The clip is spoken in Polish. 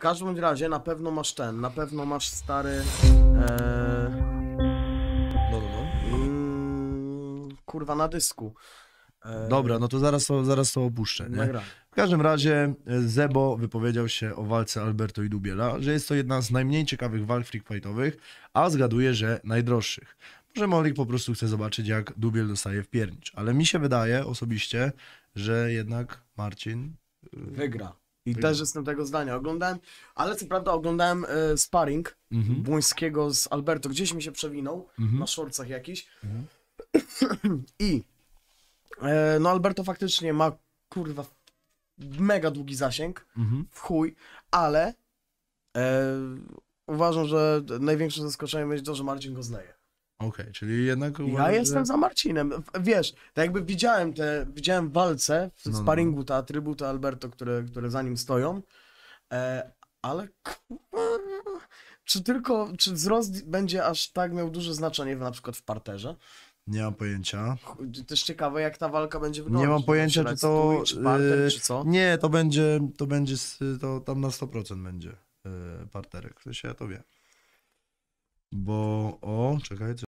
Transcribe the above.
W każdym razie na pewno masz ten, na pewno masz stary... E... No, no, no. Mm, kurwa, na dysku. E... Dobra, no to zaraz to, zaraz to opuszczę, nie? W każdym razie e, Zebo wypowiedział się o walce Alberto i Dubiela, że jest to jedna z najmniej ciekawych walk freakfightowych, a zgaduje, że najdroższych. Może Molik po prostu chce zobaczyć, jak Dubiel dostaje w piernicz. Ale mi się wydaje osobiście, że jednak Marcin... Y, Wygra. I mhm. też jestem tego zdania. Oglądałem, ale co prawda oglądałem e, sparring mhm. Błońskiego z Alberto. Gdzieś mi się przewinął, mhm. na szorcach jakiś. Mhm. I e, no Alberto faktycznie ma, kurwa, mega długi zasięg, w chuj, ale e, uważam, że największym zaskoczenie będzie to, że Marcin go znaje. Okej, okay, czyli jednak... Ja jestem za Marcinem. Wiesz, tak jakby widziałem te, widziałem walce w no, no, no. sparingu, te atrybuty Alberto, które, które za nim stoją, e, ale czy tylko, czy wzrost będzie aż tak miał duże znaczenie na przykład w parterze? Nie mam pojęcia. Też ciekawe, jak ta walka będzie wyglądać. Nie mam pojęcia, czy to... Stój, czy parter, e, czy co? Nie, to będzie, to będzie, to tam na 100% będzie e, parterek, w się ja to wie. Bo, o, czekajcie.